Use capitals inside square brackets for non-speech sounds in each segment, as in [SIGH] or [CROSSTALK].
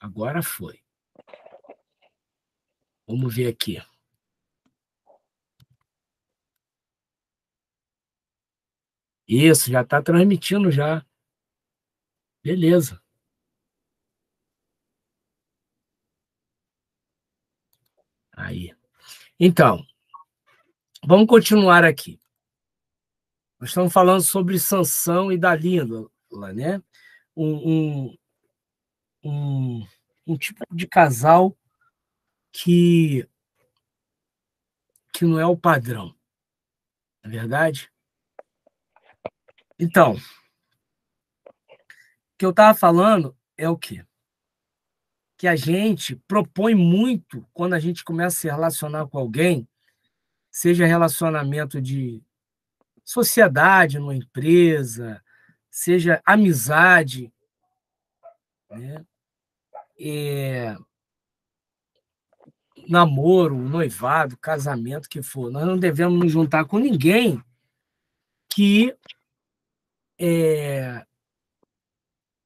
Agora foi. Vamos ver aqui. Isso, já está transmitindo já. Beleza. Aí. Então, vamos continuar aqui. Nós estamos falando sobre Sansão e Dalila, né? Um, um, um, um tipo de casal que, que não é o padrão. Não é verdade? Então, o que eu estava falando é o quê? Que a gente propõe muito quando a gente começa a se relacionar com alguém, seja relacionamento de sociedade, numa empresa, seja amizade. Né? é, namoro, noivado, casamento que for, nós não devemos nos juntar com ninguém que é,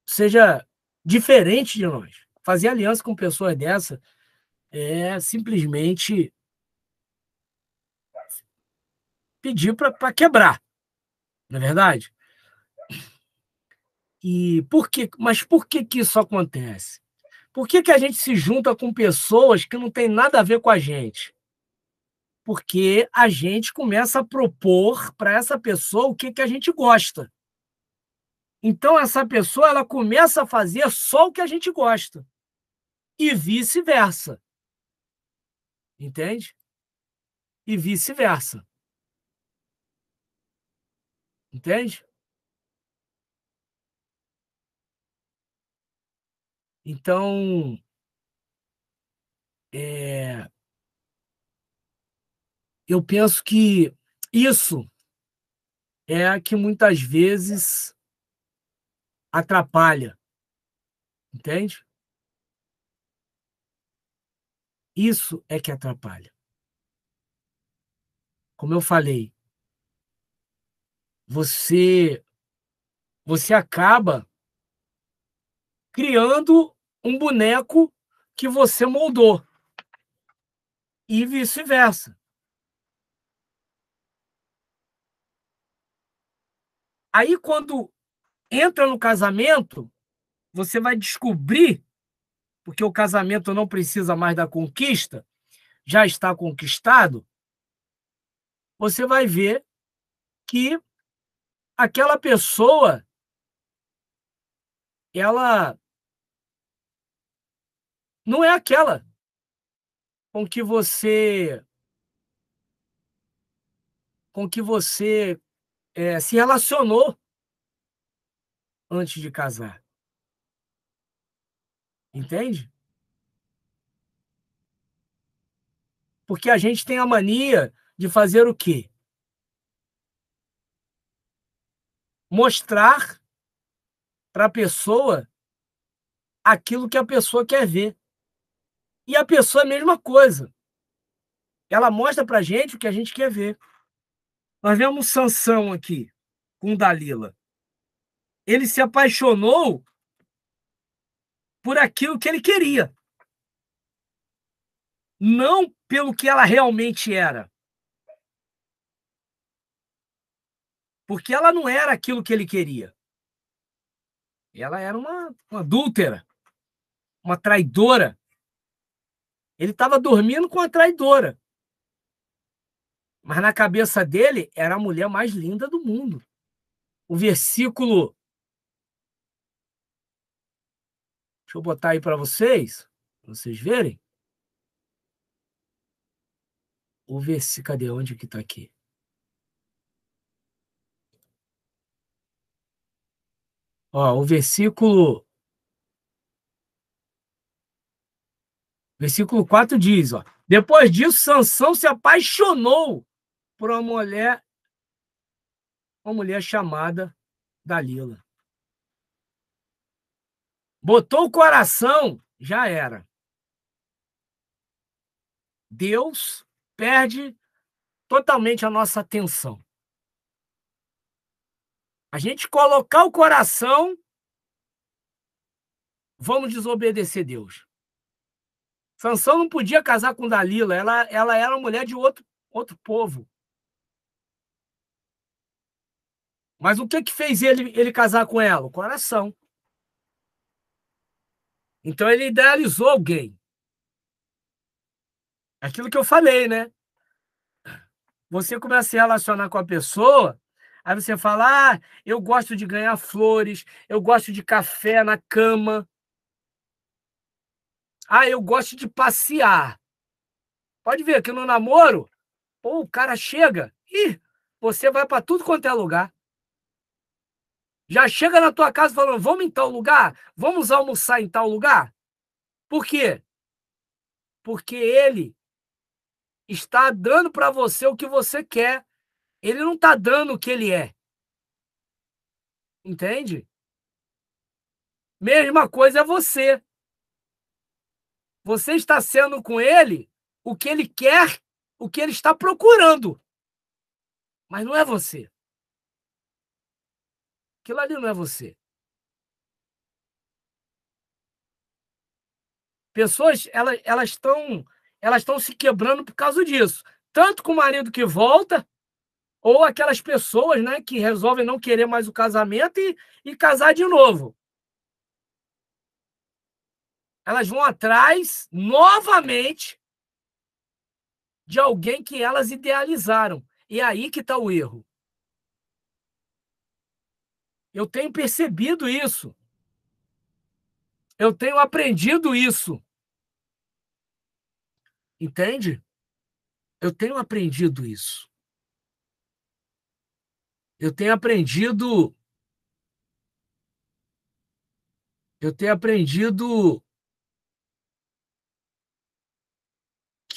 seja diferente de nós. Fazer aliança com pessoas dessa é simplesmente pedir para quebrar, não é verdade? E por que, mas por que, que isso acontece? Por que, que a gente se junta com pessoas que não tem nada a ver com a gente? Porque a gente começa a propor para essa pessoa o que, que a gente gosta. Então, essa pessoa ela começa a fazer só o que a gente gosta. E vice-versa. Entende? E vice-versa. Entende? Então, é, eu penso que isso é a que muitas vezes atrapalha, entende? Isso é que atrapalha. Como eu falei, você você acaba criando um boneco que você moldou. E vice-versa. Aí, quando entra no casamento, você vai descobrir, porque o casamento não precisa mais da conquista, já está conquistado, você vai ver que aquela pessoa ela não é aquela com que você com que você é, se relacionou antes de casar. Entende? Porque a gente tem a mania de fazer o quê? Mostrar para a pessoa aquilo que a pessoa quer ver. E a pessoa, é a mesma coisa. Ela mostra para gente o que a gente quer ver. Nós vemos Sansão aqui, com Dalila. Ele se apaixonou por aquilo que ele queria. Não pelo que ela realmente era. Porque ela não era aquilo que ele queria. Ela era uma, uma adúltera, uma traidora, ele estava dormindo com a traidora. Mas na cabeça dele era a mulher mais linda do mundo. O versículo. Deixa eu botar aí para vocês, pra vocês verem. O versículo. Cadê onde que está aqui? Ó, o versículo Versículo 4 diz, ó, depois disso, Sansão se apaixonou por uma mulher, uma mulher chamada Dalila. Botou o coração, já era. Deus perde totalmente a nossa atenção. A gente colocar o coração, vamos desobedecer Deus. Sansão não podia casar com Dalila, ela, ela era mulher de outro, outro povo. Mas o que que fez ele, ele casar com ela? O coração. Então ele idealizou alguém. É aquilo que eu falei, né? Você começa a se relacionar com a pessoa, aí você fala: ah, eu gosto de ganhar flores, eu gosto de café na cama. Ah, eu gosto de passear. Pode ver que no namoro, pô, o cara chega e você vai para tudo quanto é lugar. Já chega na tua casa falando, vamos em tal lugar? Vamos almoçar em tal lugar? Por quê? Porque ele está dando para você o que você quer. Ele não está dando o que ele é. Entende? Mesma coisa é você. Você está sendo com ele o que ele quer, o que ele está procurando. Mas não é você. Aquilo ali não é você. Pessoas, elas, elas estão elas estão se quebrando por causa disso. Tanto com o marido que volta, ou aquelas pessoas né, que resolvem não querer mais o casamento e, e casar de novo elas vão atrás novamente de alguém que elas idealizaram. E é aí que está o erro. Eu tenho percebido isso. Eu tenho aprendido isso. Entende? Eu tenho aprendido isso. Eu tenho aprendido. Eu tenho aprendido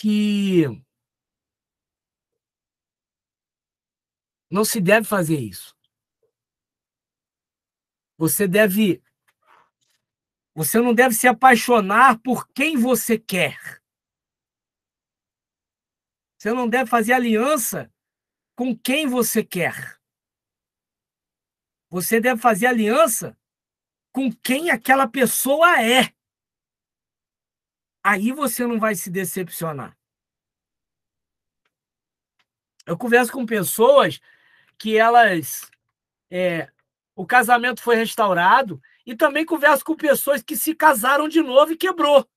que não se deve fazer isso. Você deve você não deve se apaixonar por quem você quer. Você não deve fazer aliança com quem você quer. Você deve fazer aliança com quem aquela pessoa é. Aí você não vai se decepcionar. Eu converso com pessoas que elas. É, o casamento foi restaurado, e também converso com pessoas que se casaram de novo e quebrou.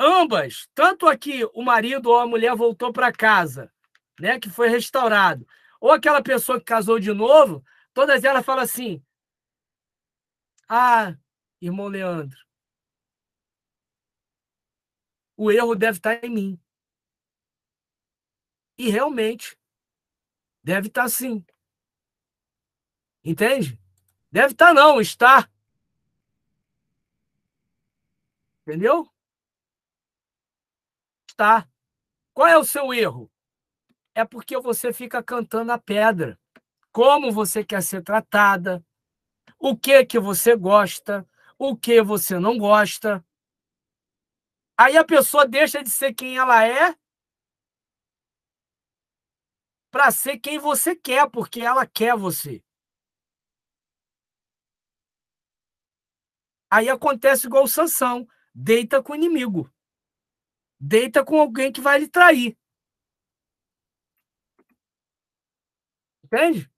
Ambas, tanto aqui o marido ou a mulher voltou para casa, né, que foi restaurado, ou aquela pessoa que casou de novo, todas elas falam assim: ah, irmão Leandro, o erro deve estar em mim. E realmente, deve estar sim. Entende? Deve estar não, está. Entendeu? Está. Qual é o seu erro? É porque você fica cantando a pedra. Como você quer ser tratada? O que que você gosta? o que você não gosta. Aí a pessoa deixa de ser quem ela é para ser quem você quer, porque ela quer você. Aí acontece igual o Sansão, deita com o inimigo. Deita com alguém que vai lhe trair. Entende?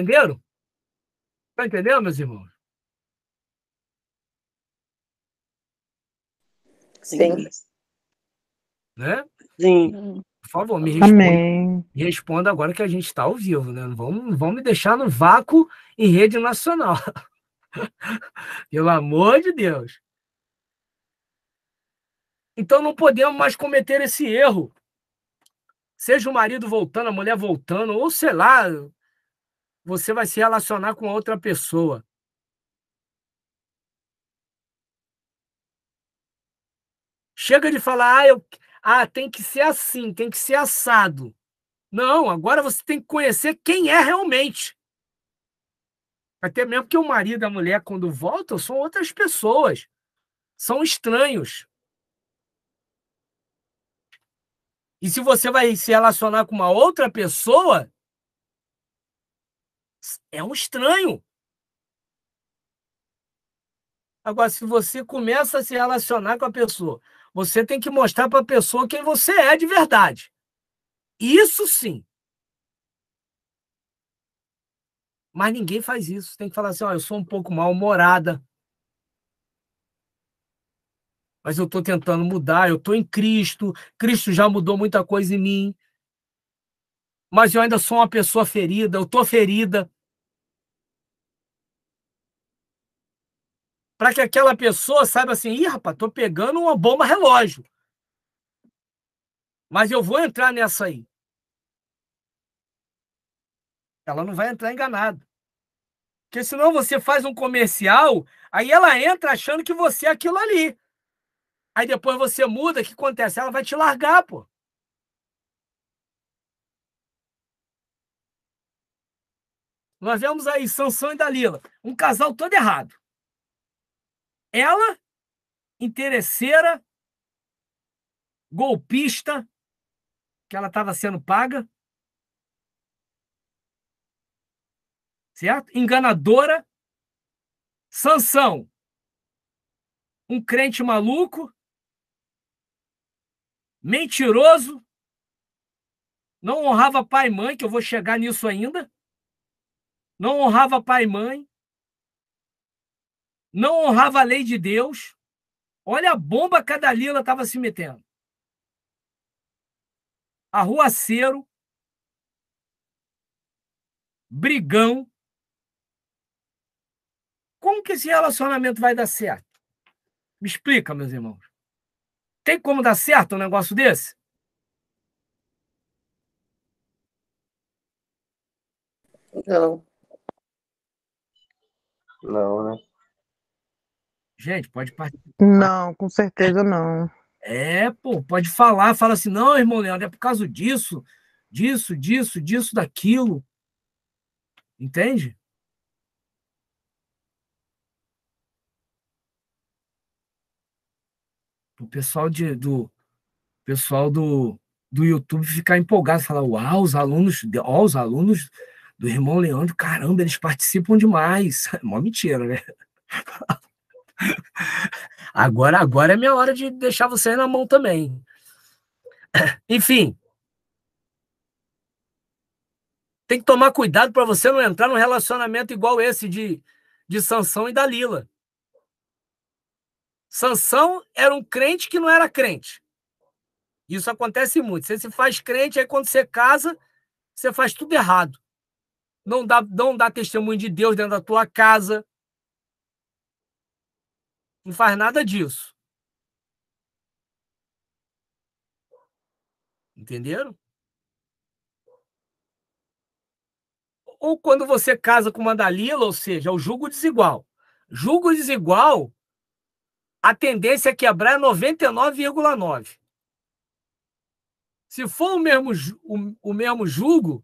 Entenderam? Tá entendendo, meus irmãos? Sim. Né? Sim. Por favor, me responda, me responda agora que a gente está ao vivo, né? Não vamos, não vamos me deixar no vácuo em rede nacional. [LAUGHS] Pelo amor de Deus. Então não podemos mais cometer esse erro. Seja o marido voltando, a mulher voltando, ou sei lá, você vai se relacionar com outra pessoa. Chega de falar, ah, eu, ah, tem que ser assim, tem que ser assado. Não, agora você tem que conhecer quem é realmente. Até mesmo que o marido e a mulher, quando voltam, são outras pessoas. São estranhos. E se você vai se relacionar com uma outra pessoa, é um estranho. Agora, se você começa a se relacionar com a pessoa, você tem que mostrar para a pessoa quem você é de verdade. Isso sim. Mas ninguém faz isso. Tem que falar assim: eu sou um pouco mal-humorada. Mas eu estou tentando mudar, eu estou em Cristo. Cristo já mudou muita coisa em mim. Mas eu ainda sou uma pessoa ferida, eu estou ferida. para que aquela pessoa saiba assim, ih, rapaz, tô pegando uma bomba relógio. Mas eu vou entrar nessa aí. Ela não vai entrar enganada. Porque senão você faz um comercial, aí ela entra achando que você é aquilo ali. Aí depois você muda, o que acontece? Ela vai te largar, pô. Nós vemos aí Sansão e Dalila, um casal todo errado. Ela, interesseira, golpista, que ela estava sendo paga. Certo? Enganadora. Sansão, um crente maluco, mentiroso, não honrava pai e mãe, que eu vou chegar nisso ainda. Não honrava pai e mãe não honrava a lei de Deus. Olha a bomba que a Dalila estava se metendo. Arruaceiro, brigão. Como que esse relacionamento vai dar certo? Me explica, meus irmãos. Tem como dar certo um negócio desse? Não. Não, né? Gente, pode participar. Não, com certeza não. É, pô, pode falar, fala assim, não, irmão Leandro, é por causa disso, disso, disso, disso, daquilo. Entende? O pessoal de, do pessoal do, do YouTube ficar empolgado, falar, uau, os alunos, ó, os alunos do irmão Leandro, caramba, eles participam demais. [LAUGHS] É uma mentira, né? [LAUGHS] [LAUGHS] Agora, agora é minha hora de deixar você na mão também. [COUGHS] Enfim. Tem que tomar cuidado para você não entrar num relacionamento igual esse de, de Sansão e Dalila. Sansão era um crente que não era crente. Isso acontece muito. Você se faz crente, aí quando você casa, você faz tudo errado. Não dá, não dá testemunho de Deus dentro da tua casa, não faz nada disso. Entenderam? Ou quando você casa com uma Dalila, ou seja, é o julgo desigual. Julgo desigual, a tendência é quebrar é 99,9. Se for o mesmo, o, o mesmo julgo,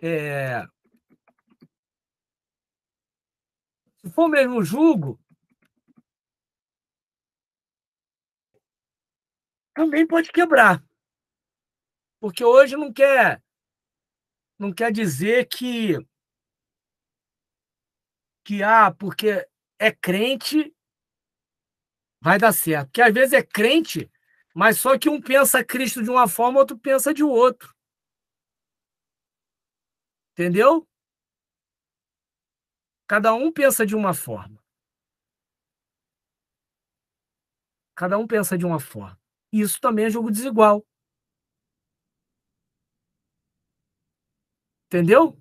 é, for eu não jugo, também pode quebrar. Porque hoje não quer não quer dizer que que ah, porque é crente vai dar certo. Porque às vezes é crente, mas só que um pensa Cristo de uma forma, outro pensa de outro. Entendeu? Cada um pensa de uma forma. Cada um pensa de uma forma. isso também é jogo desigual. Entendeu?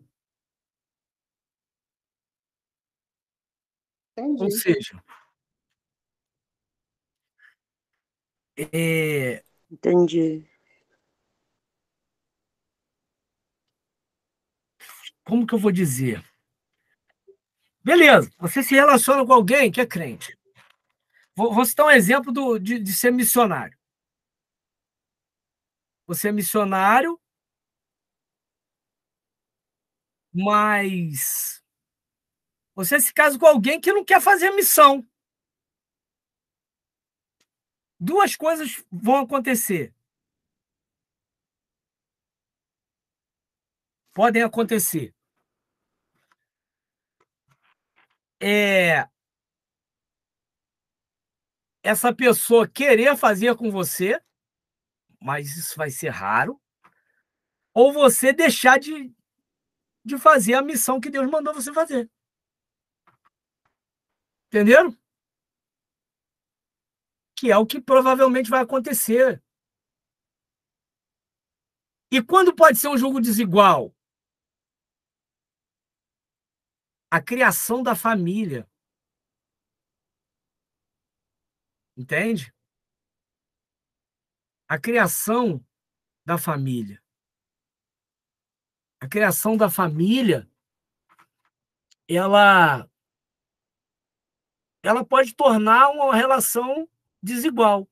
Entendi. Ou seja, é... entendi. Como que eu vou dizer? Beleza, você se relaciona com alguém que é crente. Vou, vou citar um exemplo do, de, de ser missionário. Você é missionário, mas você se casa com alguém que não quer fazer missão. Duas coisas vão acontecer. Podem acontecer. é, essa pessoa querer fazer com você, mas isso vai ser raro, ou você deixar de, de fazer a missão que Deus mandou você fazer. Entenderam? Que é o que provavelmente vai acontecer. E quando pode ser um jogo desigual? a criação da família. Entende? A criação da família. A criação da família, ela ela pode tornar uma relação desigual.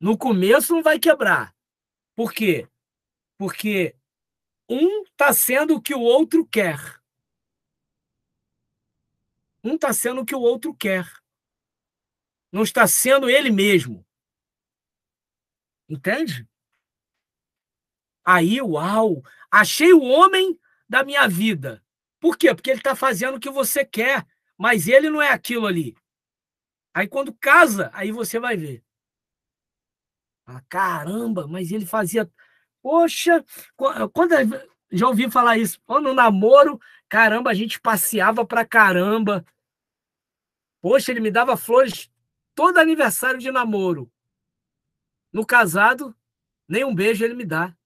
No começo não vai quebrar. Por quê? Porque um está sendo o que o outro quer. Um está sendo o que o outro quer. Não está sendo ele mesmo. Entende? Aí, uau! Achei o homem da minha vida. Por quê? Porque ele está fazendo o que você quer, mas ele não é aquilo ali. Aí, quando casa, aí você vai ver. Ah, caramba, mas ele fazia Poxa, quando é, já ouvi falar isso, no namoro, caramba, a gente passeava pra caramba. Poxa, ele me dava flores todo aniversário de namoro. No casado, nem um beijo ele me dá.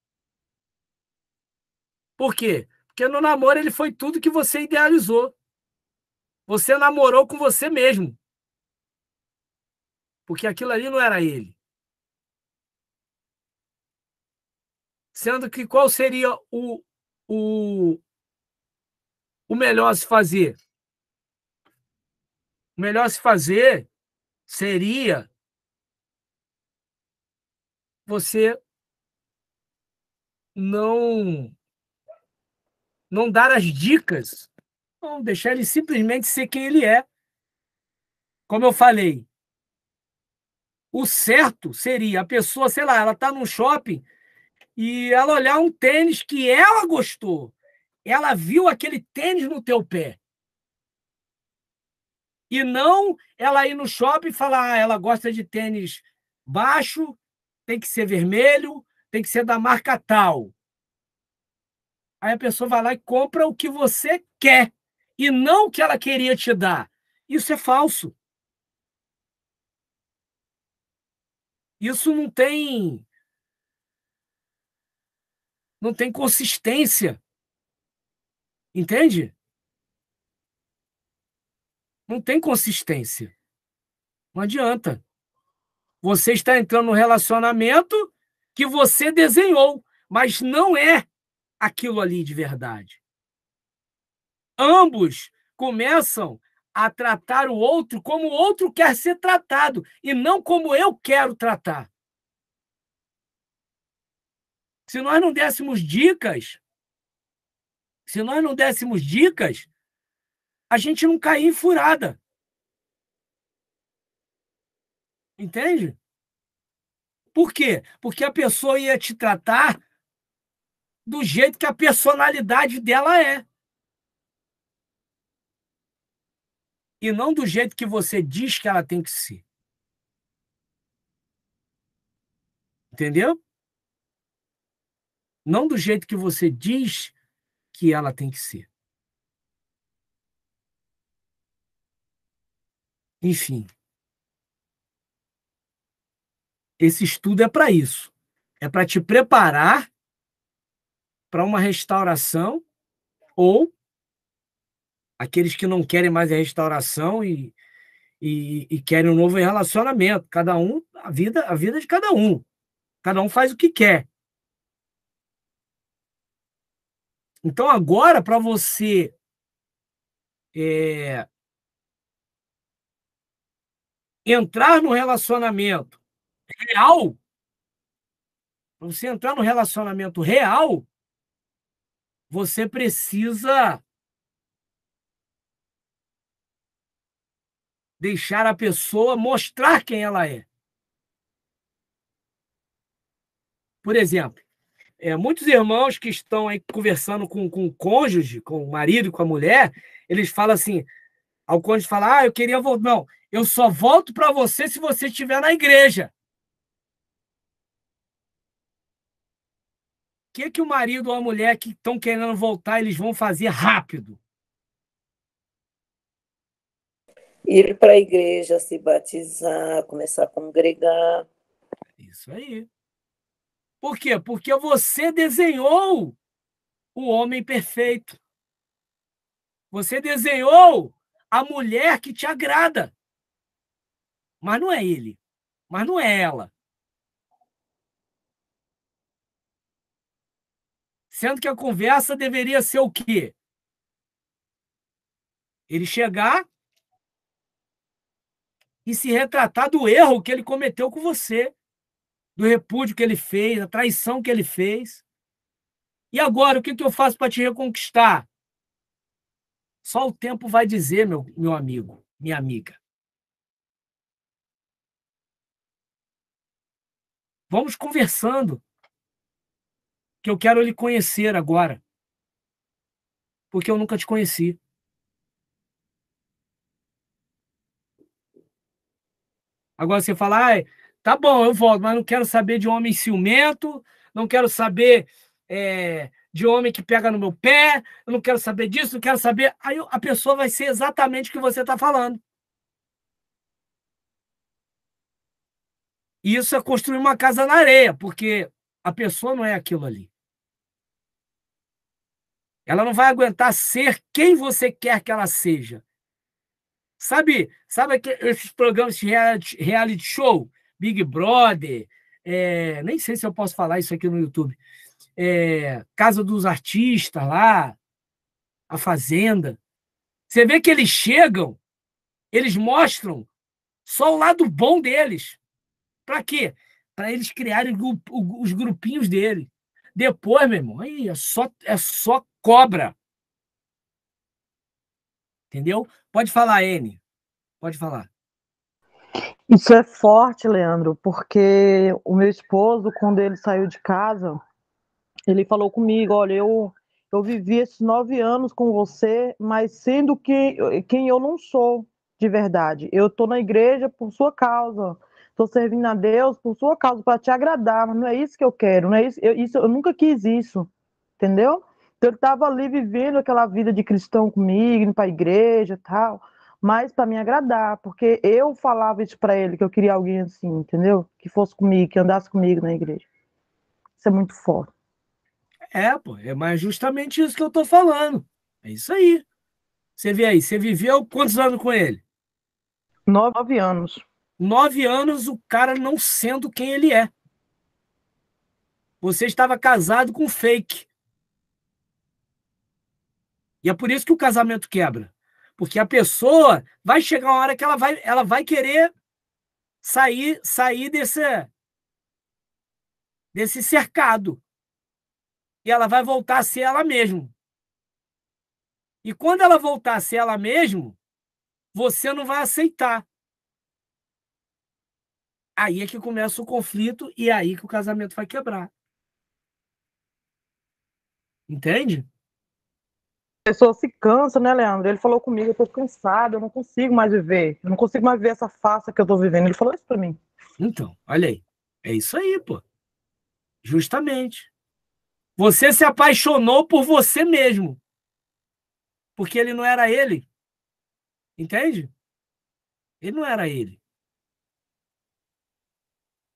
Por quê? Porque no namoro ele foi tudo que você idealizou. Você namorou com você mesmo. Porque aquilo ali não era ele. Sendo que qual seria o, o, o melhor se fazer? O melhor se fazer seria você não não dar as dicas, não deixar ele simplesmente ser quem ele é. Como eu falei, o certo seria a pessoa, sei lá, ela está num shopping, e ela olhar um tênis que ela gostou. Ela viu aquele tênis no teu pé. E não ela ir no shopping e falar, ah, ela gosta de tênis baixo, tem que ser vermelho, tem que ser da marca tal. Aí a pessoa vai lá e compra o que você quer e não o que ela queria te dar. Isso é falso. Isso não tem não tem consistência. Entende? Não tem consistência. Não adianta. Você está entrando num relacionamento que você desenhou, mas não é aquilo ali de verdade. Ambos começam a tratar o outro como o outro quer ser tratado e não como eu quero tratar. Se nós não dessemos dicas, se nós não dessemos dicas, a gente não caía em furada. Entende? Por quê? Porque a pessoa ia te tratar do jeito que a personalidade dela é. E não do jeito que você diz que ela tem que ser. Entendeu? não do jeito que você diz que ela tem que ser. Enfim, esse estudo é para isso. É para te preparar para uma restauração ou aqueles que não querem mais a restauração e, e, e, querem um novo relacionamento. Cada um, a vida, a vida de cada um. Cada um faz o que quer. Então, agora, para você é, entrar no relacionamento real, para você entrar no relacionamento real, você precisa deixar a pessoa mostrar quem ela é. Por exemplo, é, muitos irmãos que estão aí conversando com, com o cônjuge, com o marido, com a mulher, eles falam assim: ao cônjuge fala, ah, eu queria voltar. Não, eu só volto para você se você estiver na igreja. O que, que o marido ou a mulher que estão querendo voltar, eles vão fazer rápido? Ir para a igreja, se batizar, começar a congregar. Isso aí. Por quê? Porque você desenhou o homem perfeito. Você desenhou a mulher que te agrada. Mas não é ele. Mas não é ela. Sendo que a conversa deveria ser o quê? Ele chegar e se retratar do erro que ele cometeu com você do repúdio que ele fez, da traição que ele fez. E agora, o que, que eu faço para te reconquistar? Só o tempo vai dizer, meu, meu amigo, minha amiga. Vamos conversando, que eu quero lhe conhecer agora, porque eu nunca te conheci. Agora você fala, ah, Tá bom, eu volto, mas não quero saber de homem ciumento, não quero saber é, de homem que pega no meu pé, eu não quero saber disso, não quero saber. Aí a pessoa vai ser exatamente o que você está falando. E isso é construir uma casa na areia, porque a pessoa não é aquilo ali. Ela não vai aguentar ser quem você quer que ela seja. Sabe, sabe esses programas de reality show? Big Brother, é, nem sei se eu posso falar isso aqui no YouTube, é, Casa dos Artistas lá, A Fazenda. Você vê que eles chegam, eles mostram só o lado bom deles. Para quê? Para eles criarem os grupinhos dele. Depois, meu irmão, aí é só, é só cobra. Entendeu? Pode falar, N. Pode falar. Isso é forte, Leandro, porque o meu esposo, quando ele saiu de casa, ele falou comigo: olha, eu, eu vivi esses nove anos com você, mas sendo que, quem eu não sou de verdade. Eu estou na igreja por sua causa, estou servindo a Deus por sua causa, para te agradar, mas não é isso que eu quero, não é isso, eu, isso, eu nunca quis isso, entendeu? Então ele estava ali vivendo aquela vida de cristão comigo, indo para a igreja tal mas para me agradar, porque eu falava isso para ele, que eu queria alguém assim, entendeu? Que fosse comigo, que andasse comigo na igreja. Isso é muito forte. É, pô, é mais justamente isso que eu tô falando. É isso aí. Você vê aí, você viveu quantos anos com ele? Nove anos. Nove anos, o cara não sendo quem ele é. Você estava casado com fake. E é por isso que o casamento quebra. Porque a pessoa vai chegar uma hora que ela vai, ela vai querer sair, sair desse, desse cercado. E ela vai voltar a ser ela mesma. E quando ela voltar a ser ela mesma, você não vai aceitar. Aí é que começa o conflito e é aí que o casamento vai quebrar. Entende? pessoa se cansa, né, Leandro? Ele falou comigo, eu tô cansado, eu não consigo mais viver. Eu não consigo mais ver essa farsa que eu tô vivendo. Ele falou isso pra mim. Então, olha aí. É isso aí, pô. Justamente. Você se apaixonou por você mesmo. Porque ele não era ele. Entende? Ele não era ele.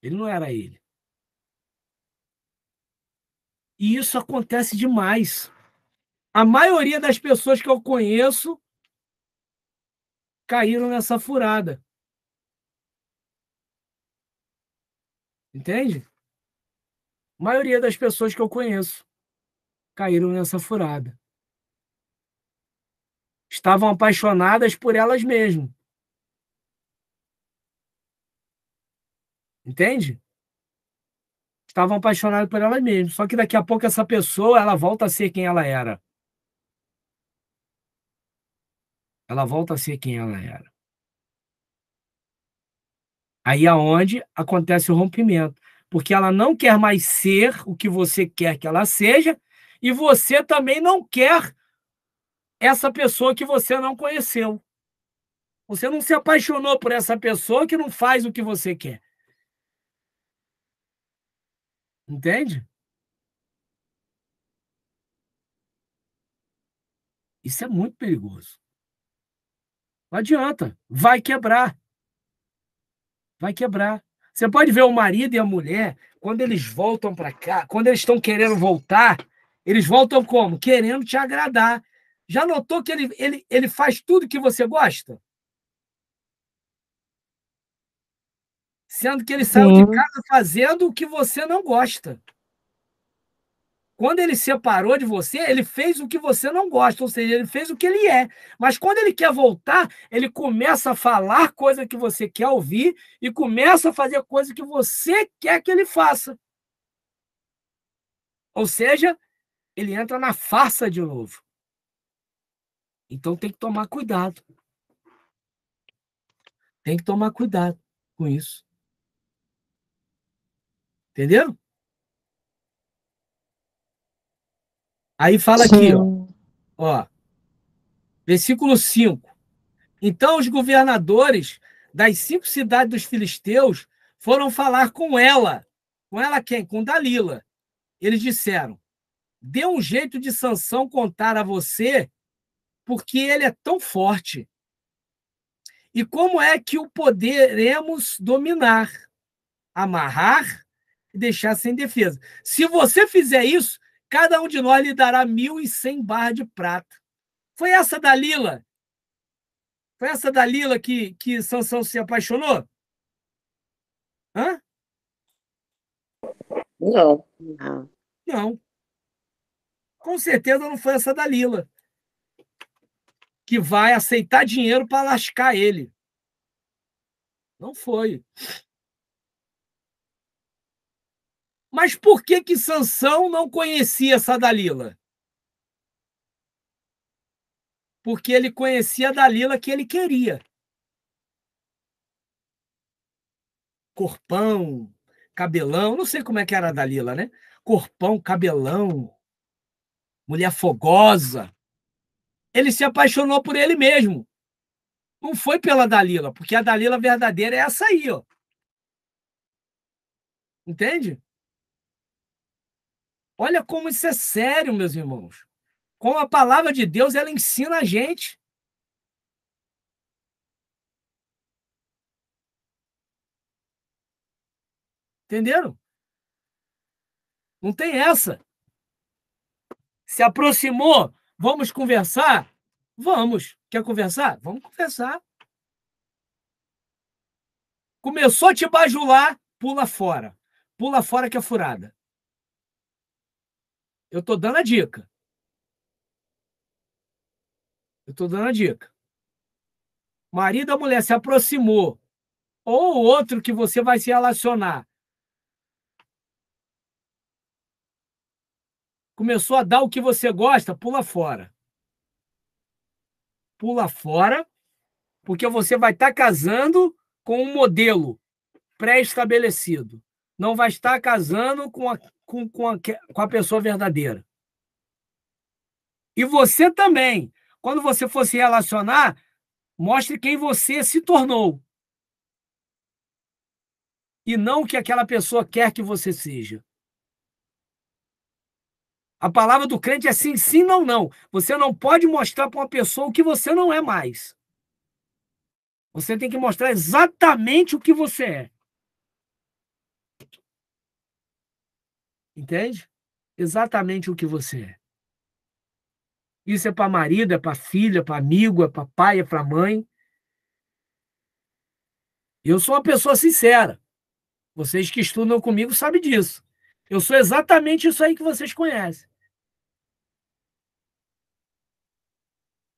Ele não era ele. E isso acontece demais. A maioria das pessoas que eu conheço caíram nessa furada. Entende? A maioria das pessoas que eu conheço caíram nessa furada. Estavam apaixonadas por elas mesmas. Entende? Estavam apaixonadas por elas mesmas. Só que daqui a pouco essa pessoa ela volta a ser quem ela era. ela volta a ser quem ela era. Aí aonde é acontece o rompimento, porque ela não quer mais ser o que você quer que ela seja e você também não quer essa pessoa que você não conheceu. Você não se apaixonou por essa pessoa que não faz o que você quer. Entende? Isso é muito perigoso. Não adianta. Vai quebrar. Vai quebrar. Você pode ver o marido e a mulher, quando eles voltam para cá, quando eles estão querendo voltar, eles voltam como? Querendo te agradar. Já notou que ele, ele, ele faz tudo que você gosta? Sendo que ele saiu de casa fazendo o que você não gosta. Quando ele separou de você, ele fez o que você não gosta, ou seja, ele fez o que ele é. Mas quando ele quer voltar, ele começa a falar coisa que você quer ouvir e começa a fazer coisa que você quer que ele faça. Ou seja, ele entra na farsa de novo. Então tem que tomar cuidado. Tem que tomar cuidado com isso. Entenderam? Aí fala Sim. aqui, ó, ó, versículo 5. Então os governadores das cinco cidades dos filisteus foram falar com ela. Com ela quem? Com Dalila. Eles disseram: dê um jeito de Sansão contar a você, porque ele é tão forte. E como é que o poderemos dominar, amarrar e deixar sem defesa? Se você fizer isso, Cada um de nós lhe dará 1.100 barras de prata. Foi essa Dalila? Foi essa Dalila que, que Sansão se apaixonou? Hã? Não. Não. Não. Com certeza não foi essa Dalila que vai aceitar dinheiro para lascar ele. Não foi. Mas por que que Sansão não conhecia essa Dalila? Porque ele conhecia a Dalila que ele queria. Corpão, cabelão, não sei como é que era a Dalila, né? Corpão, cabelão, mulher fogosa. Ele se apaixonou por ele mesmo. Não foi pela Dalila, porque a Dalila verdadeira é essa aí, ó. Entende? Olha como isso é sério, meus irmãos. Como a palavra de Deus ela ensina a gente. Entenderam? Não tem essa. Se aproximou, vamos conversar? Vamos. Quer conversar? Vamos conversar. Começou a te bajular, pula fora. Pula fora que é furada. Eu tô dando a dica. Eu tô dando a dica. Marido ou mulher se aproximou. Ou outro que você vai se relacionar. Começou a dar o que você gosta, pula fora. Pula fora, porque você vai estar tá casando com um modelo pré-estabelecido não vai estar casando com a, com, com a, com a pessoa verdadeira. E você também. Quando você for se relacionar, mostre quem você se tornou. E não o que aquela pessoa quer que você seja. A palavra do crente é sim, sim, não, não. Você não pode mostrar para uma pessoa o que você não é mais. Você tem que mostrar exatamente o que você é. Entende? Exatamente o que você é. Isso é para marido, é para filha, é para amigo, é para pai, é para mãe. Eu sou uma pessoa sincera. Vocês que estudam comigo sabem disso. Eu sou exatamente isso aí que vocês conhecem.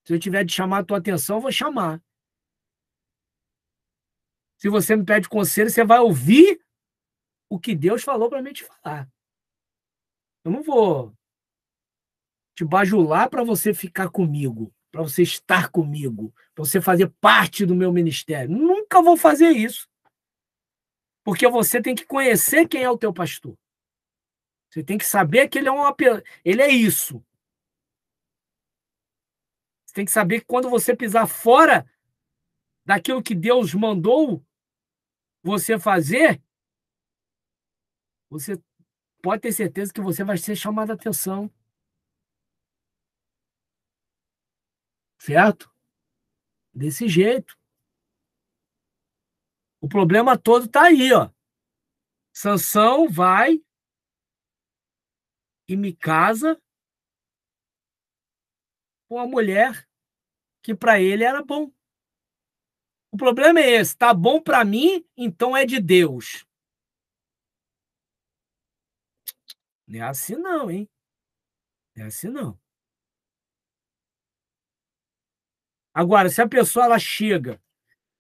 Se eu tiver de chamar a tua atenção, eu vou chamar. Se você me pede conselho, você vai ouvir o que Deus falou para mim te falar. Eu não vou te bajular para você ficar comigo, para você estar comigo, para você fazer parte do meu ministério. Nunca vou fazer isso. Porque você tem que conhecer quem é o teu pastor. Você tem que saber que ele é uma, ele é isso. Você tem que saber que quando você pisar fora daquilo que Deus mandou você fazer, você pode ter certeza que você vai ser chamado a atenção. Certo? Desse jeito. O problema todo tá aí, ó. Sansão vai e me casa com a mulher que para ele era bom. O problema é esse, tá bom para mim, então é de Deus. Não é assim não, hein? Não é assim não. Agora, se a pessoa ela chega,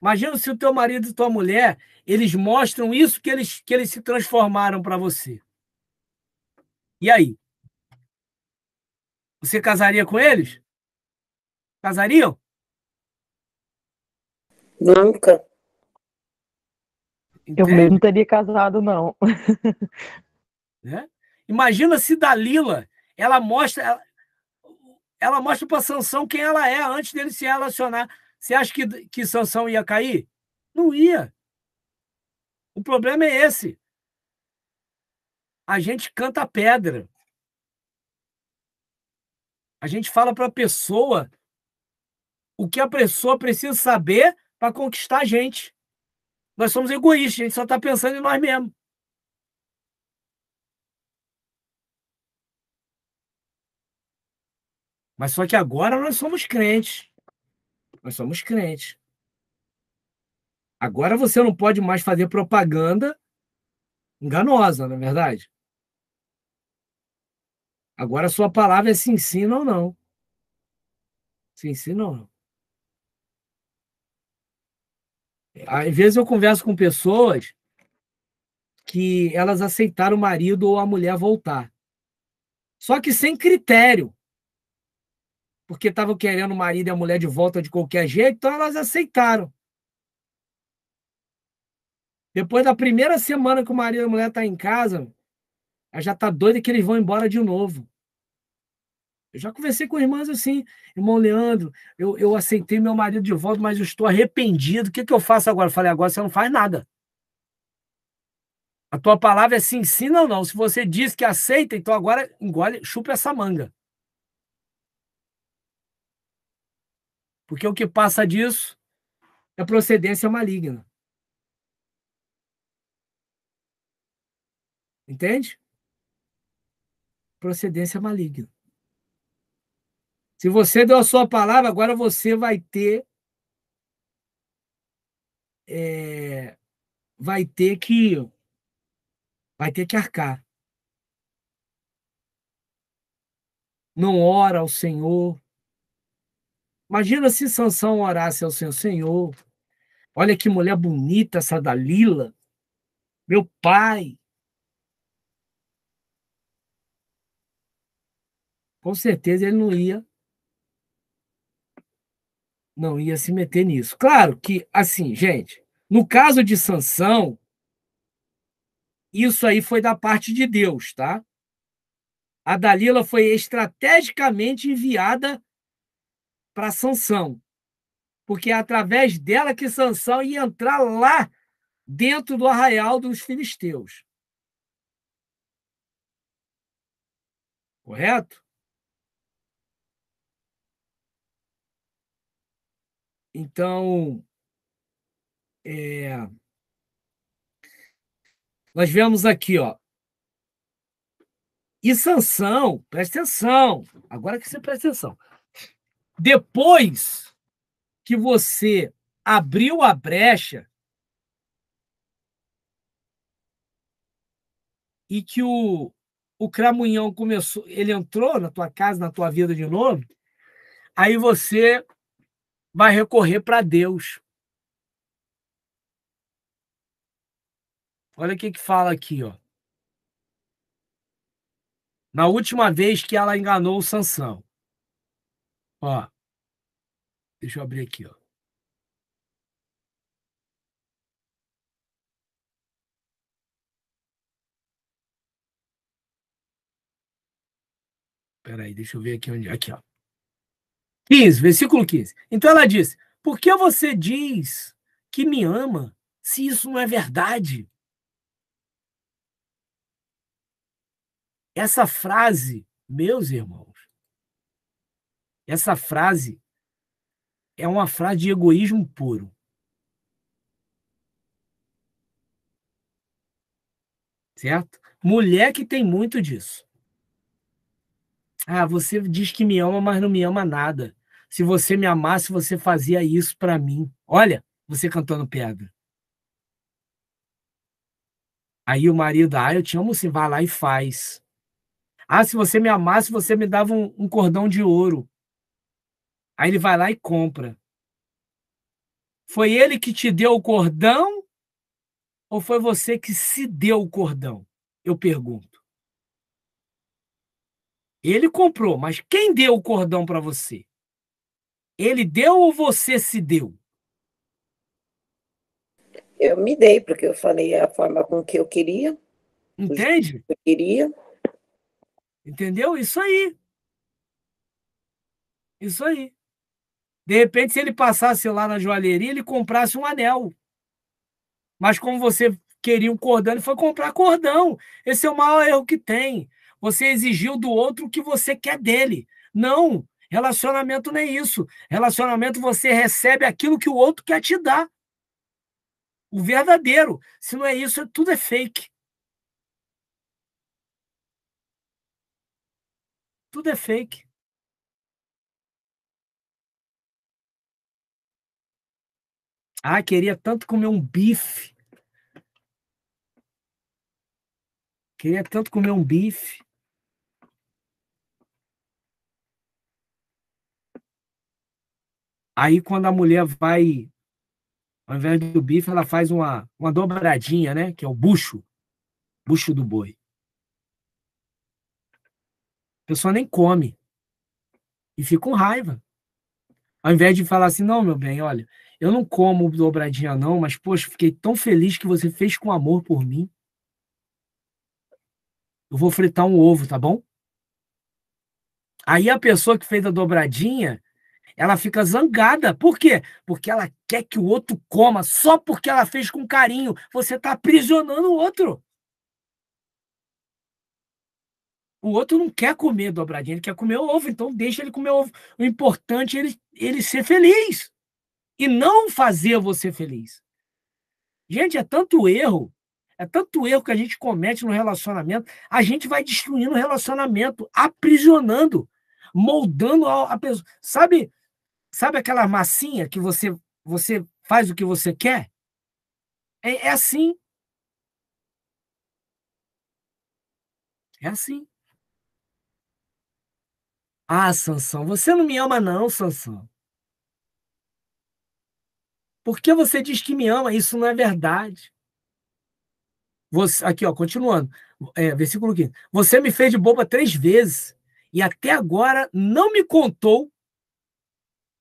imagina se o teu marido e tua mulher, eles mostram isso que eles que eles se transformaram para você. E aí? Você casaria com eles? Casariam? Nunca. Eu mesmo teria casado, não. [LAUGHS] É? Imagina se Dalila, ela mostra, ela, ela mostra para Sansão quem ela é antes dele se relacionar. Você acha que, que Sansão ia cair? Não ia. O problema é esse. A gente canta pedra. A gente fala para a pessoa o que a pessoa precisa saber para conquistar a gente. Nós somos egoístas, a gente só está pensando em nós mesmos. Mas só que agora nós somos crentes. Nós somos crentes. Agora você não pode mais fazer propaganda enganosa, na é verdade. Agora a sua palavra é se ensina ou não. Se ensina ou não. Às vezes eu converso com pessoas que elas aceitaram o marido ou a mulher voltar. Só que sem critério porque estavam querendo o marido e a mulher de volta de qualquer jeito, então elas aceitaram. Depois da primeira semana que o marido e a mulher tá em casa, ela já está doida que eles vão embora de novo. Eu já conversei com irmãs assim, irmão Leandro, eu, eu aceitei meu marido de volta, mas eu estou arrependido. O que, que eu faço agora? Eu falei, agora você não faz nada. A tua palavra é sim, sim, não, não. Se você diz que aceita, então agora engole, chupa essa manga. Porque o que passa disso é procedência maligna. Entende? Procedência maligna. Se você deu a sua palavra, agora você vai ter. É, vai ter que. Vai ter que arcar. Não ora ao Senhor, Imagina se Sansão orasse ao seu Senhor. Olha que mulher bonita essa Dalila. Meu pai. Com certeza ele não ia não ia se meter nisso. Claro que assim, gente, no caso de Sansão, isso aí foi da parte de Deus, tá? A Dalila foi estrategicamente enviada para Sansão, porque é através dela que Sansão ia entrar lá dentro do arraial dos filisteus. Correto? Então, é... nós vemos aqui, ó. E Sansão, presta atenção, agora que você presta atenção. Depois que você abriu a brecha e que o, o Cramunhão começou, ele entrou na tua casa, na tua vida de novo, aí você vai recorrer para Deus. Olha o que, que fala aqui, ó. Na última vez que ela enganou o Sansão. Ó, deixa eu abrir aqui, ó. Peraí, deixa eu ver aqui onde. Aqui, ó. 15, versículo 15. Então ela diz: Por que você diz que me ama se isso não é verdade? Essa frase, meus irmãos, essa frase é uma frase de egoísmo puro. Certo? Mulher que tem muito disso. Ah, você diz que me ama, mas não me ama nada. Se você me amasse, você fazia isso para mim. Olha, você cantando pedra. Aí o marido, ah, eu te amo você vai lá e faz. Ah, se você me amasse, você me dava um, um cordão de ouro. Aí ele vai lá e compra. Foi ele que te deu o cordão ou foi você que se deu o cordão? Eu pergunto. Ele comprou, mas quem deu o cordão para você? Ele deu ou você se deu? Eu me dei, porque eu falei a forma com que eu queria. Entende? Que eu queria. Entendeu? Isso aí. Isso aí. De repente, se ele passasse lá na joalheria, ele comprasse um anel. Mas como você queria um cordão, ele foi comprar cordão. Esse é o maior erro que tem. Você exigiu do outro o que você quer dele. Não, relacionamento não é isso. Relacionamento você recebe aquilo que o outro quer te dar. O verdadeiro. Se não é isso, é tudo é fake. Tudo é fake. Ah, queria tanto comer um bife. Queria tanto comer um bife. Aí, quando a mulher vai, ao invés do bife, ela faz uma, uma dobradinha, né? Que é o bucho. Bucho do boi. A pessoa nem come. E fica com raiva. Ao invés de falar assim, não, meu bem, olha, eu não como dobradinha, não, mas, poxa, fiquei tão feliz que você fez com amor por mim. Eu vou fritar um ovo, tá bom? Aí a pessoa que fez a dobradinha, ela fica zangada. Por quê? Porque ela quer que o outro coma só porque ela fez com carinho. Você está aprisionando o outro. O outro não quer comer dobradinha, ele quer comer ovo, então deixa ele comer ovo. O importante é ele, ele ser feliz e não fazer você feliz. Gente, é tanto erro, é tanto erro que a gente comete no relacionamento, a gente vai destruindo o relacionamento, aprisionando, moldando a, a pessoa. Sabe, sabe aquela massinha que você você faz o que você quer? É, é assim. É assim. Ah, Sansão, você não me ama não, Sansão. Por que você diz que me ama? Isso não é verdade. Você, aqui, ó, continuando. É, versículo 15. Você me fez de boba três vezes e até agora não me contou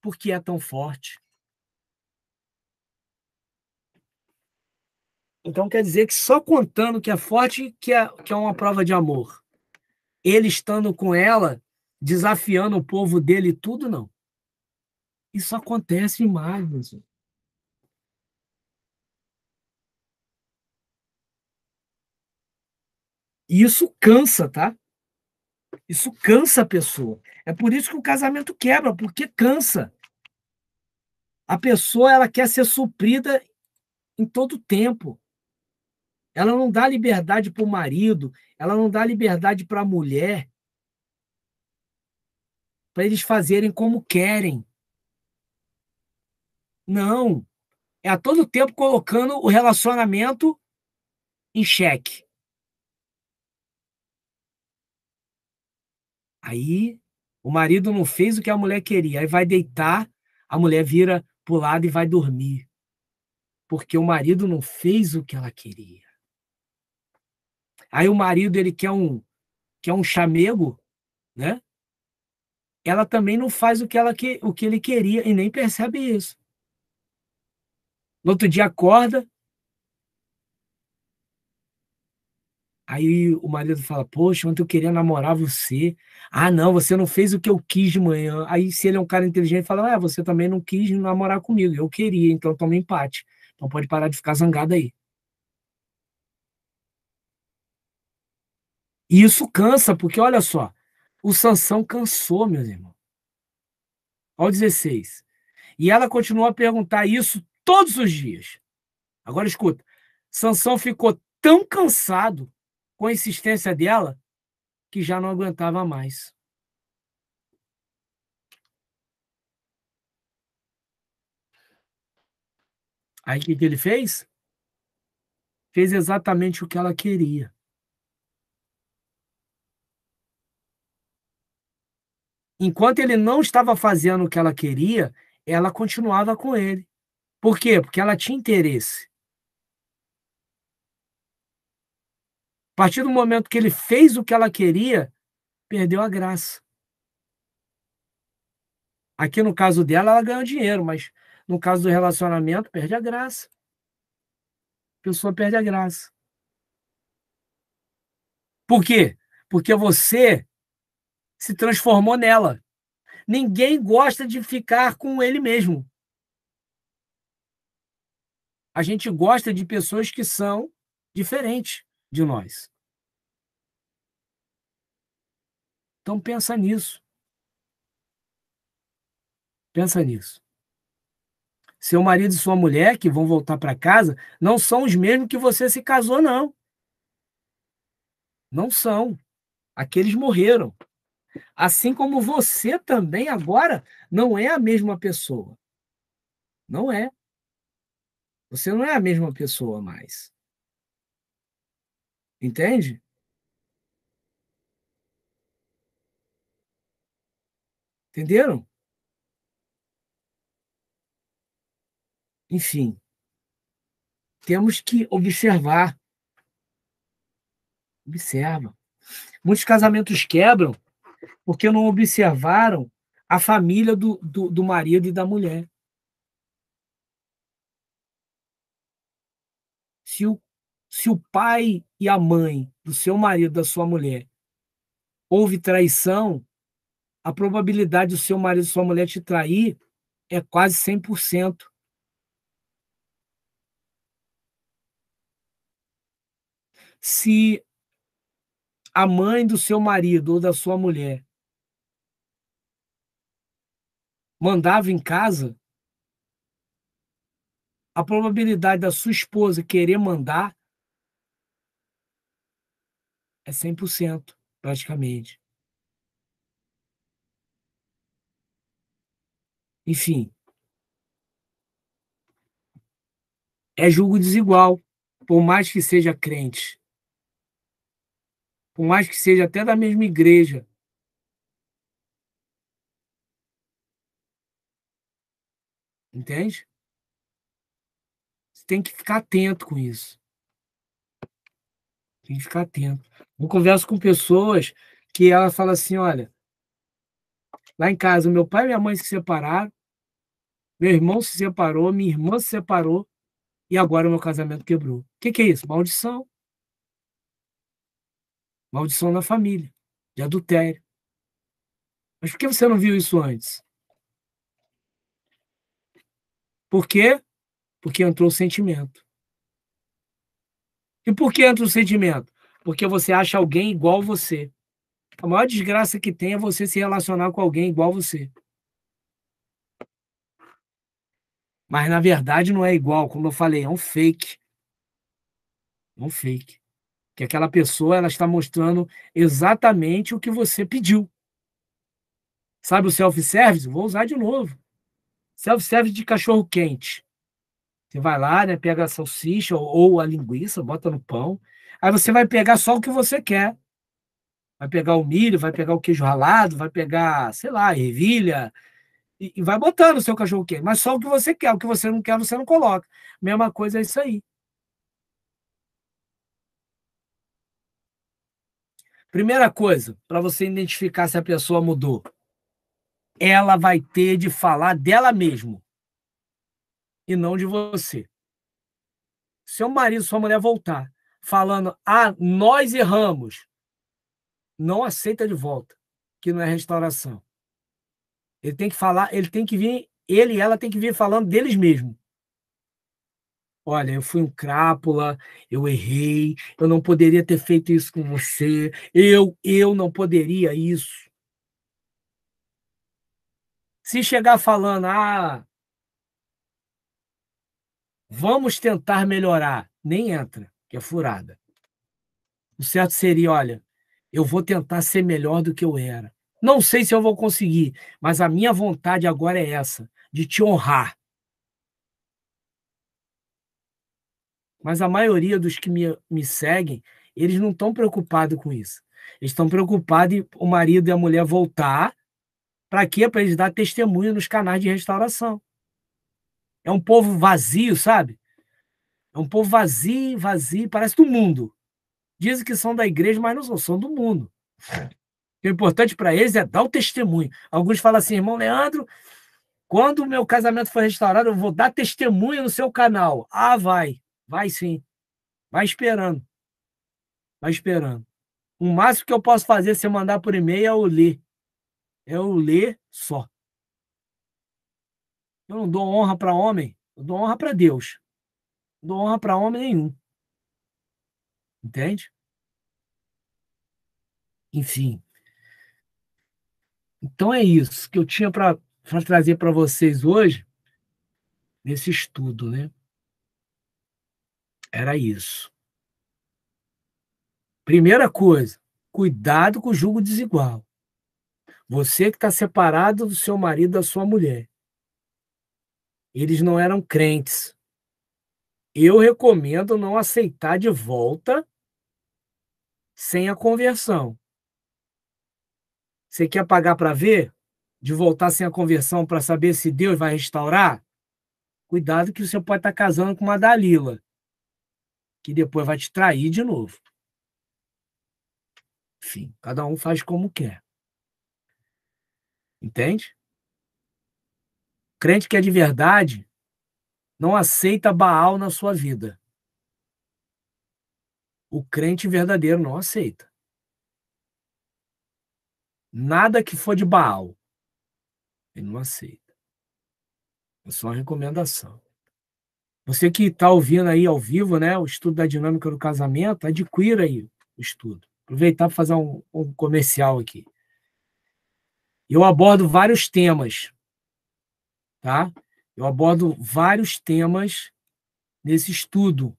por que é tão forte. Então quer dizer que só contando que é forte que é, que é uma prova de amor. Ele estando com ela, desafiando o povo dele e tudo, não. Isso acontece demais, Jesus. E isso cansa, tá? Isso cansa a pessoa. É por isso que o casamento quebra, porque cansa. A pessoa ela quer ser suprida em todo tempo. Ela não dá liberdade para o marido, ela não dá liberdade para a mulher, para eles fazerem como querem. Não. É a todo tempo colocando o relacionamento em xeque. Aí o marido não fez o que a mulher queria. Aí vai deitar, a mulher vira pro lado e vai dormir. Porque o marido não fez o que ela queria. Aí o marido ele quer um quer um chamego, né? Ela também não faz o que ela que, o que ele queria e nem percebe isso. No outro dia acorda, Aí o marido fala: Poxa, ontem eu queria namorar você. Ah, não, você não fez o que eu quis de manhã. Aí, se ele é um cara inteligente, fala: É, você também não quis namorar comigo. Eu queria, então toma empate. Então pode parar de ficar zangado aí. E isso cansa, porque olha só, o Sansão cansou, meus irmãos. Olha o 16. E ela continuou a perguntar isso todos os dias. Agora escuta, Sansão ficou tão cansado com a insistência dela, que já não aguentava mais. Aí o que, que ele fez? Fez exatamente o que ela queria. Enquanto ele não estava fazendo o que ela queria, ela continuava com ele. Por quê? Porque ela tinha interesse. A partir do momento que ele fez o que ela queria, perdeu a graça. Aqui no caso dela, ela ganhou dinheiro, mas no caso do relacionamento, perde a graça. A pessoa perde a graça. Por quê? Porque você se transformou nela. Ninguém gosta de ficar com ele mesmo. A gente gosta de pessoas que são diferentes de nós. Então pensa nisso. Pensa nisso. Seu marido e sua mulher que vão voltar para casa não são os mesmos que você se casou, não. Não são. Aqueles morreram. Assim como você também agora não é a mesma pessoa. Não é. Você não é a mesma pessoa mais. Entende? Entenderam? Enfim, temos que observar. Observa. Muitos casamentos quebram porque não observaram a família do, do, do marido e da mulher. Se o se o pai e a mãe do seu marido, da sua mulher, houve traição, a probabilidade do seu marido e sua mulher te trair é quase 100%. Se a mãe do seu marido ou da sua mulher mandava em casa, a probabilidade da sua esposa querer mandar é 100%, praticamente. Enfim. É julgo desigual, por mais que seja crente. Por mais que seja até da mesma igreja. Entende? Você tem que ficar atento com isso. Tem que ficar atento. Eu converso com pessoas que ela fala assim, olha, lá em casa, meu pai e minha mãe se separaram, meu irmão se separou, minha irmã se separou, e agora o meu casamento quebrou. O que, que é isso? Maldição. Maldição na família, de adultério. Mas por que você não viu isso antes? Por quê? Porque entrou o sentimento. E por que entra o sentimento? porque você acha alguém igual você. A maior desgraça que tem é você se relacionar com alguém igual você. Mas na verdade não é igual, como eu falei, é um fake. É um fake. Que aquela pessoa ela está mostrando exatamente o que você pediu. Sabe o self-service? Vou usar de novo. Self-service de cachorro quente. Você vai lá, né, pega a salsicha ou a linguiça, bota no pão, Aí você vai pegar só o que você quer. Vai pegar o milho, vai pegar o queijo ralado, vai pegar, sei lá, ervilha, e, e vai botando o seu cachorro quente. Mas só o que você quer, o que você não quer, você não coloca. Mesma coisa é isso aí. Primeira coisa, para você identificar se a pessoa mudou, ela vai ter de falar dela mesmo e não de você. Seu marido, sua mulher voltar falando, ah, nós erramos, não aceita de volta, que não é restauração. Ele tem que falar, ele tem que vir, ele e ela tem que vir falando deles mesmos. Olha, eu fui um crápula, eu errei, eu não poderia ter feito isso com você, eu, eu não poderia isso. Se chegar falando, ah, vamos tentar melhorar, nem entra que é furada. O certo seria, olha, eu vou tentar ser melhor do que eu era. Não sei se eu vou conseguir, mas a minha vontade agora é essa, de te honrar. Mas a maioria dos que me, me seguem, eles não estão preocupados com isso. Eles estão preocupados em o marido e a mulher voltar. Para quê? Para eles dar testemunho nos canais de restauração. É um povo vazio, sabe? É um povo vazio, vazio, parece do mundo. Dizem que são da igreja, mas não são, são do mundo. O é importante para eles é dar o testemunho. Alguns falam assim, irmão Leandro, quando o meu casamento for restaurado, eu vou dar testemunho no seu canal. Ah, vai. Vai sim. Vai esperando. Vai esperando. O máximo que eu posso fazer se eu mandar por e-mail é o ler. É o ler só. Eu não dou honra para homem, eu dou honra para Deus. Não dou honra para homem nenhum. Entende? Enfim. Então é isso que eu tinha para trazer para vocês hoje nesse estudo, né? Era isso. Primeira coisa, cuidado com o julgo desigual. Você que está separado do seu marido da sua mulher. Eles não eram crentes eu recomendo não aceitar de volta sem a conversão. Você quer pagar para ver? De voltar sem a conversão para saber se Deus vai restaurar? Cuidado que você pode estar tá casando com uma Dalila, que depois vai te trair de novo. Enfim, cada um faz como quer. Entende? Crente que é de verdade não aceita Baal na sua vida. O crente verdadeiro não aceita. Nada que for de Baal, ele não aceita. É só uma recomendação. Você que está ouvindo aí ao vivo, né, o estudo da dinâmica do casamento, adquira aí o estudo. Aproveitar para fazer um, um comercial aqui. Eu abordo vários temas, tá? Eu abordo vários temas nesse estudo.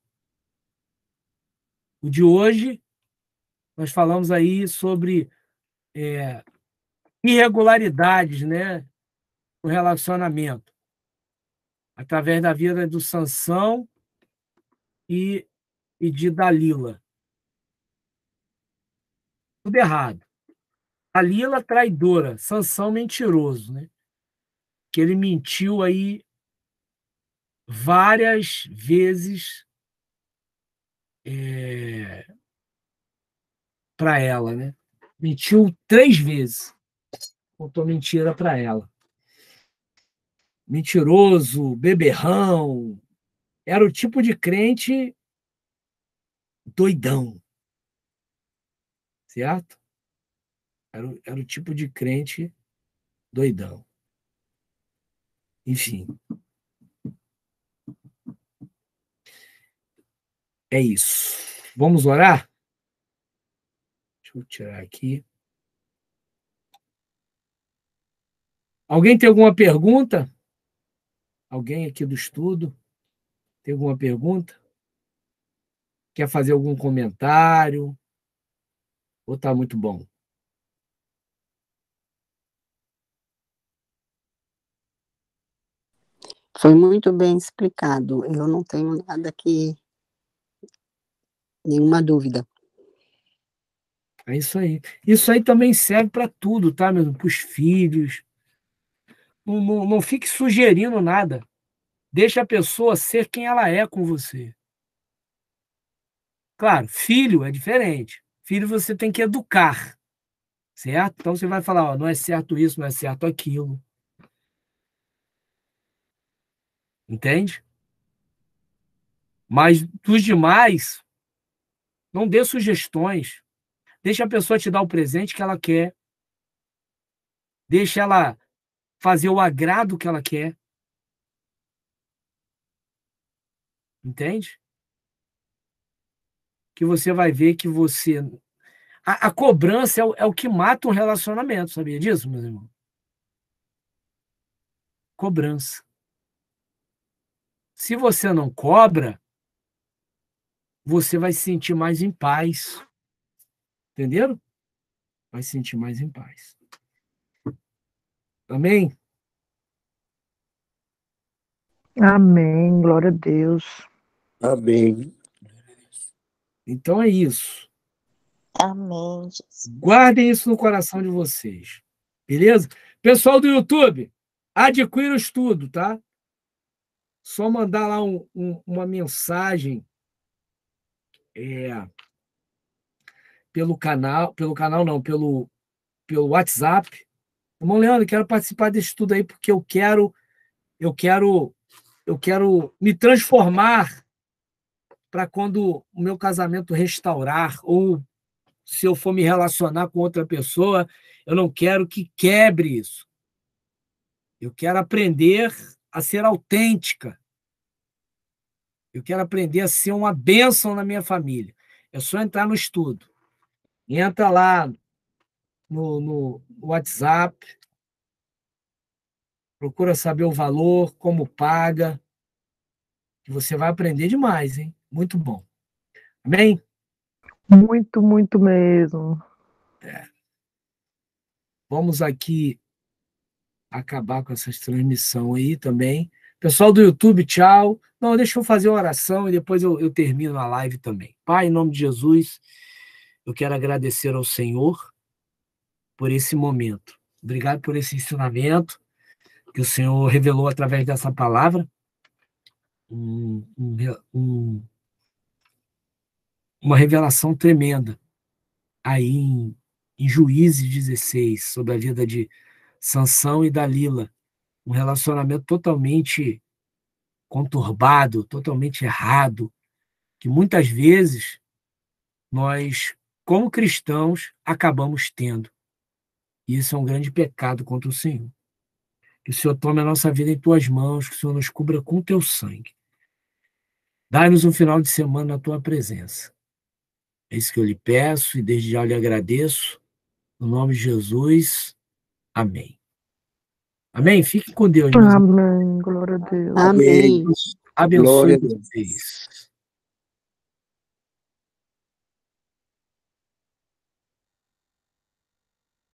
O de hoje, nós falamos aí sobre é, irregularidades né, no relacionamento, através da vida do Sansão e, e de Dalila. Tudo errado. Dalila traidora, Sansão mentiroso, né? Que ele mentiu aí várias vezes é, para ela, né? Mentiu três vezes. Contou mentira para ela. Mentiroso, beberrão. Era o tipo de crente doidão. Certo? Era, era o tipo de crente doidão. Enfim, É isso. Vamos orar? Deixa eu tirar aqui. Alguém tem alguma pergunta? Alguém aqui do estudo tem alguma pergunta? Quer fazer algum comentário? Ou está muito bom? Foi muito bem explicado. Eu não tenho nada que Nenhuma dúvida. É isso aí. Isso aí também serve para tudo, tá, mesmo? Para os filhos. Não, não, não fique sugerindo nada. Deixa a pessoa ser quem ela é com você. Claro, filho é diferente. Filho você tem que educar, certo? Então você vai falar, ó, não é certo isso, não é certo aquilo. Entende? Mas dos demais, não dê sugestões. Deixa a pessoa te dar o presente que ela quer. Deixa ela fazer o agrado que ela quer. Entende? Que você vai ver que você. A, a cobrança é o, é o que mata um relacionamento, sabia disso, meu irmão? Cobrança. Se você não cobra, você vai se sentir mais em paz. Entenderam? Vai se sentir mais em paz. Amém? Amém, glória a Deus. Amém. Então é isso. Amém. Jesus. Guardem isso no coração de vocês. Beleza? Pessoal do YouTube, adquira o estudo, tá? Só mandar lá um, um, uma mensagem é, pelo canal, pelo canal não, pelo, pelo WhatsApp. Irmão Leandro, quero participar desse estudo aí porque eu quero, eu quero, eu quero me transformar para quando o meu casamento restaurar ou se eu for me relacionar com outra pessoa, eu não quero que quebre isso. Eu quero aprender a ser autêntica. Eu quero aprender a ser uma bênção na minha família. É só entrar no estudo. Entra lá no, no WhatsApp, procura saber o valor, como paga, que você vai aprender demais, hein? Muito bom. Amém? Muito, muito mesmo. É. Vamos aqui acabar com essa transmissão aí também. Pessoal do YouTube, tchau. Não, deixa eu fazer uma oração e depois eu, eu termino a live também. Pai, em nome de Jesus, eu quero agradecer ao Senhor por esse momento. Obrigado por esse ensinamento que o Senhor revelou através dessa palavra. Um, um, uma revelação tremenda aí em, em Juízes 16 sobre a vida de Sansão e Dalila um relacionamento totalmente conturbado, totalmente errado, que muitas vezes nós, como cristãos, acabamos tendo. E isso é um grande pecado contra o Senhor. Que o Senhor tome a nossa vida em tuas mãos, que o Senhor nos cubra com o teu sangue. Dai-nos um final de semana na tua presença. É isso que eu lhe peço e desde já lhe agradeço. No nome de Jesus. Amém. Amém? fique com Deus. Amém. Glória a Deus. Amém. Abençoe vocês.